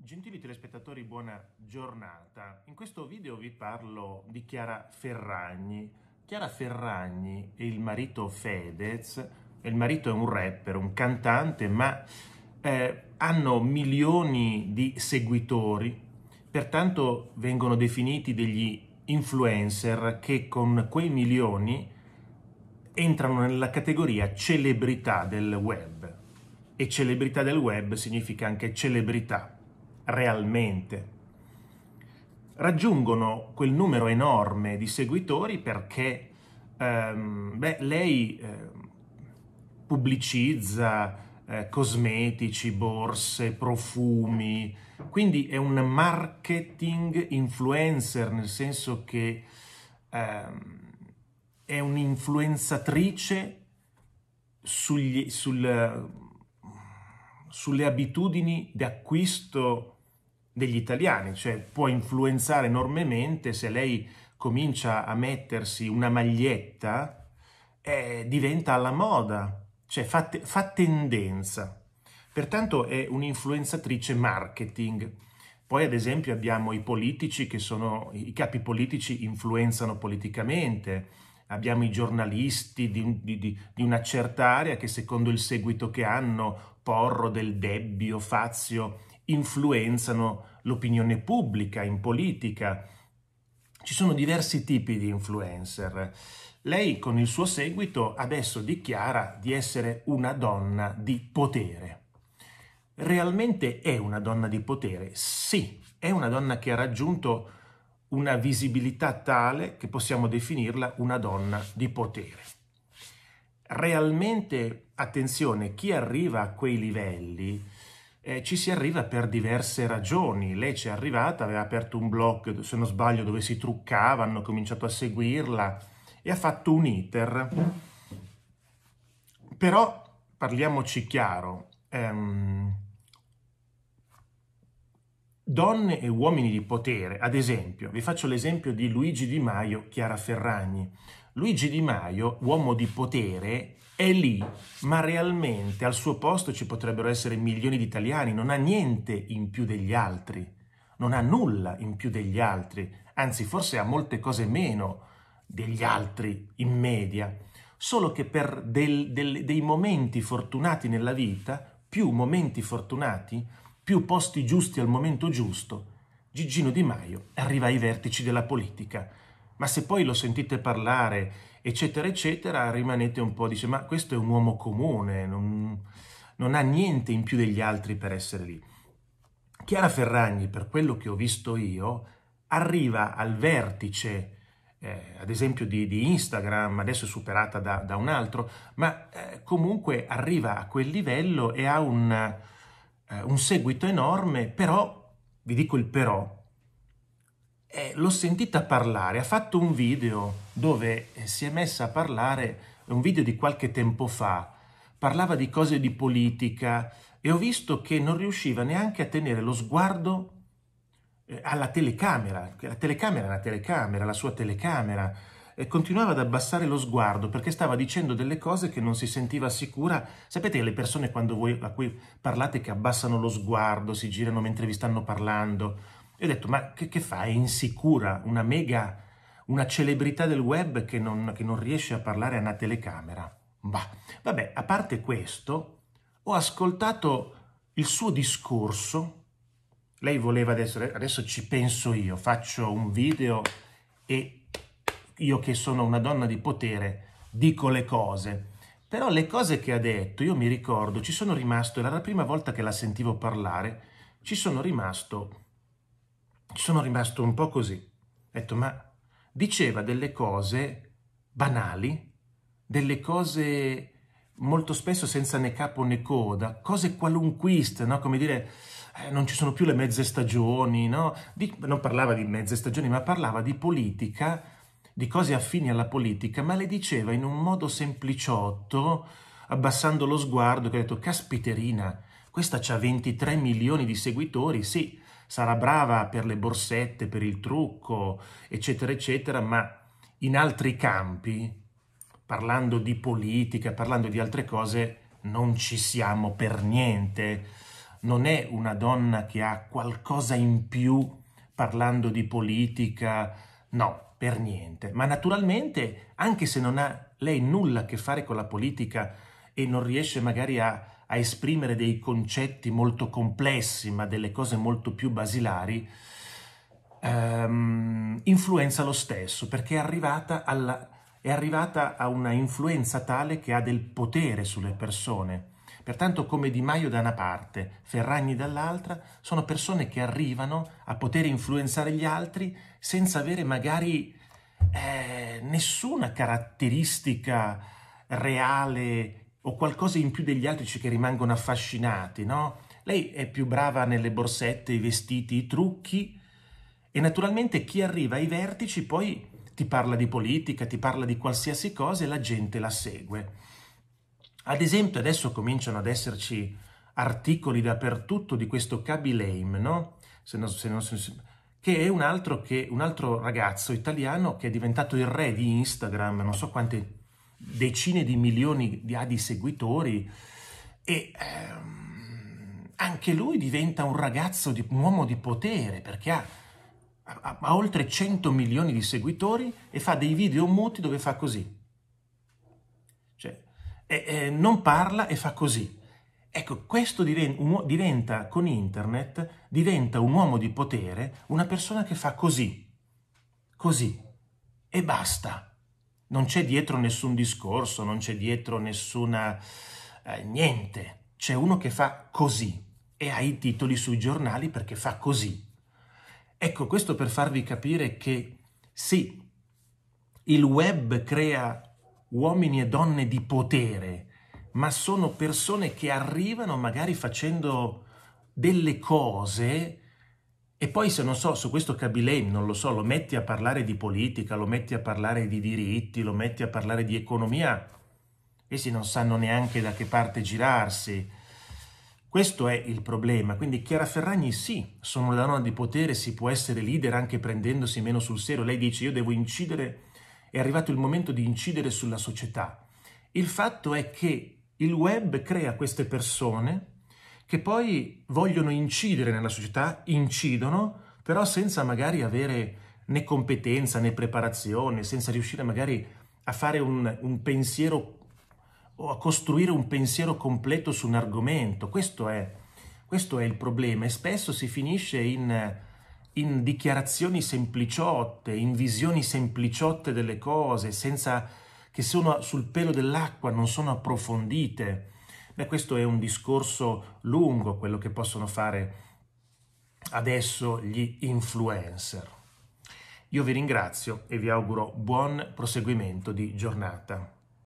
Gentili telespettatori, buona giornata. In questo video vi parlo di Chiara Ferragni. Chiara Ferragni e il marito Fedez, il marito è un rapper, un cantante, ma eh, hanno milioni di seguitori, pertanto vengono definiti degli influencer che con quei milioni entrano nella categoria celebrità del web. E celebrità del web significa anche celebrità realmente. Raggiungono quel numero enorme di seguitori perché ehm, beh, lei eh, pubblicizza eh, cosmetici, borse, profumi, quindi è un marketing influencer nel senso che ehm, è un'influenzatrice sugli, sul, sulle abitudini di acquisto degli italiani, cioè può influenzare enormemente se lei comincia a mettersi una maglietta, eh, diventa alla moda, cioè fa, te, fa tendenza. Pertanto è un'influenzatrice marketing. Poi ad esempio abbiamo i politici che sono, i capi politici influenzano politicamente, abbiamo i giornalisti di, di, di, una certa area che secondo il seguito che hanno, Porro, Del Debbio, Fazio, influenzano l'opinione pubblica, in politica. Ci sono diversi tipi di influencer. Lei con il suo seguito adesso dichiara di essere una donna di potere. Realmente è una donna di potere? Sì, è una donna che ha raggiunto una visibilità tale che possiamo definirla una donna di potere. Realmente, attenzione, chi arriva a quei livelli eh, ci si arriva per diverse ragioni. Lei ci è arrivata, aveva aperto un blog, se non sbaglio, dove si truccava, hanno cominciato a seguirla e ha fatto un iter. Però parliamoci chiaro, ehm, donne e uomini di potere, ad esempio, vi faccio l'esempio di Luigi Di Maio, Chiara Ferragni, Luigi Di Maio, uomo di potere, è lì, ma realmente al suo posto ci potrebbero essere milioni di italiani, non ha niente in più degli altri, non ha nulla in più degli altri, anzi forse ha molte cose meno degli altri in media, solo che per del, del, dei momenti fortunati nella vita, più momenti fortunati, più posti giusti al momento giusto, Gigino Di Maio arriva ai vertici della politica ma se poi lo sentite parlare, eccetera, eccetera, rimanete un po', dice, ma questo è un uomo comune, non, non ha niente in più degli altri per essere lì. Chiara Ferragni, per quello che ho visto io, arriva al vertice, eh, ad esempio di, di, Instagram, adesso è superata da, da un altro, ma eh, comunque arriva a quel livello e ha un, eh, un seguito enorme, però, vi dico il però, eh, l'ho sentita parlare, ha fatto un video dove eh, si è messa a parlare, un video di qualche tempo fa, parlava di cose di politica e ho visto che non riusciva neanche a tenere lo sguardo eh, alla telecamera, la telecamera è una telecamera, la sua telecamera, e continuava ad abbassare lo sguardo perché stava dicendo delle cose che non si sentiva sicura. Sapete che le persone quando voi a cui parlate che abbassano lo sguardo, si girano mentre vi stanno parlando, e ho detto, ma che, che fa? È insicura, una mega, una celebrità del web che non, che non riesce a parlare a una telecamera. Bah. Vabbè, a parte questo, ho ascoltato il suo discorso. Lei voleva adesso, adesso ci penso io, faccio un video e io che sono una donna di potere dico le cose. Però le cose che ha detto, io mi ricordo, ci sono rimasto, era la prima volta che la sentivo parlare, ci sono rimasto sono rimasto un po' così. Ho detto, ma diceva delle cose banali, delle cose molto spesso senza né capo né coda, cose qualunquiste, no? come dire eh, non ci sono più le mezze stagioni, no? di, non parlava di mezze stagioni, ma parlava di politica, di cose affini alla politica, ma le diceva in un modo sempliciotto, abbassando lo sguardo, che ha detto, caspiterina, questa ha 23 milioni di seguitori, sì, sarà brava per le borsette, per il trucco, eccetera, eccetera, ma in altri campi, parlando di politica, parlando di altre cose, non ci siamo per niente. Non è una donna che ha qualcosa in più parlando di politica, no, per niente. Ma naturalmente, anche se non ha lei nulla a che fare con la politica, e non riesce magari a, a esprimere dei concetti molto complessi, ma delle cose molto più basilari, ehm, influenza lo stesso, perché è arrivata, alla, è arrivata a una influenza tale che ha del potere sulle persone. Pertanto come Di Maio da una parte, Ferragni dall'altra, sono persone che arrivano a poter influenzare gli altri senza avere magari eh, nessuna caratteristica reale o qualcosa in più degli altri cioè che rimangono affascinati, no? Lei è più brava nelle borsette, i vestiti, i trucchi e naturalmente chi arriva ai vertici poi ti parla di politica, ti parla di qualsiasi cosa e la gente la segue. Ad esempio adesso cominciano ad esserci articoli dappertutto di questo Cabi Lame, no? Se non, se non, se non, che è un altro, che, un altro ragazzo italiano che è diventato il re di Instagram, non so quanti decine di milioni di, di seguitori e ehm, anche lui diventa un ragazzo, di, un uomo di potere perché ha, ha, ha oltre 100 milioni di seguitori e fa dei video muti dove fa così. Cioè, e, e non parla e fa così. Ecco, questo diventa, con internet, diventa un uomo di potere, una persona che fa così, così e basta non c'è dietro nessun discorso, non c'è dietro nessuna... Eh, niente. C'è uno che fa così e ha i titoli sui giornali perché fa così. Ecco, questo per farvi capire che sì, il web crea uomini e donne di potere, ma sono persone che arrivano magari facendo delle cose e poi se non so, su questo Kabilame, non lo so, lo metti a parlare di politica, lo metti a parlare di diritti, lo metti a parlare di economia, essi non sanno neanche da che parte girarsi. Questo è il problema, quindi Chiara Ferragni sì, sono una donna di potere, si può essere leader anche prendendosi meno sul serio, lei dice io devo incidere, è arrivato il momento di incidere sulla società. Il fatto è che il web crea queste persone che poi vogliono incidere nella società, incidono, però senza magari avere né competenza né preparazione, senza riuscire magari a fare un, un pensiero o a costruire un pensiero completo su un argomento. Questo è, questo è il problema e spesso si finisce in, in dichiarazioni sempliciotte, in visioni sempliciotte delle cose, senza, che sono sul pelo dell'acqua, non sono approfondite. Beh, questo è un discorso lungo, quello che possono fare adesso gli influencer. Io vi ringrazio e vi auguro buon proseguimento di giornata.